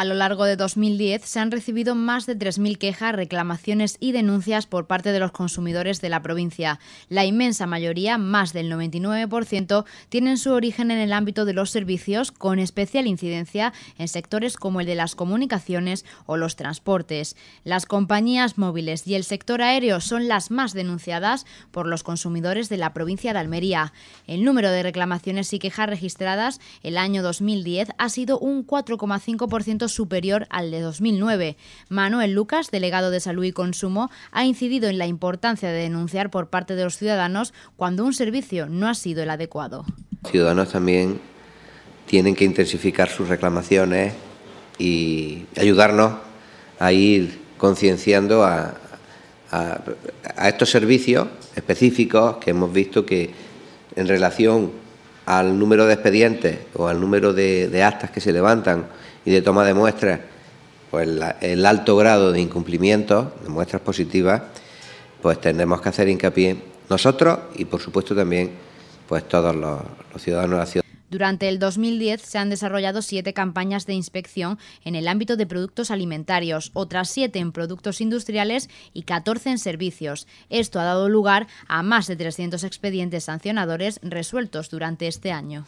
A lo largo de 2010 se han recibido más de 3.000 quejas, reclamaciones y denuncias por parte de los consumidores de la provincia. La inmensa mayoría, más del 99%, tienen su origen en el ámbito de los servicios, con especial incidencia en sectores como el de las comunicaciones o los transportes. Las compañías móviles y el sector aéreo son las más denunciadas por los consumidores de la provincia de Almería. El número de reclamaciones y quejas registradas el año 2010 ha sido un 4,5% superior al de 2009. Manuel Lucas, delegado de Salud y Consumo, ha incidido en la importancia de denunciar por parte de los ciudadanos cuando un servicio no ha sido el adecuado. Ciudadanos también tienen que intensificar sus reclamaciones y ayudarnos a ir concienciando a, a estos servicios específicos que hemos visto que en relación al número de expedientes o al número de, actas que se levantan y de toma de muestras, pues el alto grado de incumplimiento de muestras positivas, pues tendremos que hacer hincapié nosotros y por supuesto también pues todos los, ciudadanos de la ciudad. Durante el 2010 se han desarrollado siete campañas de inspección en el ámbito de productos alimentarios, otras siete en productos industriales y 14 en servicios. Esto ha dado lugar a más de 300 expedientes sancionadores resueltos durante este año.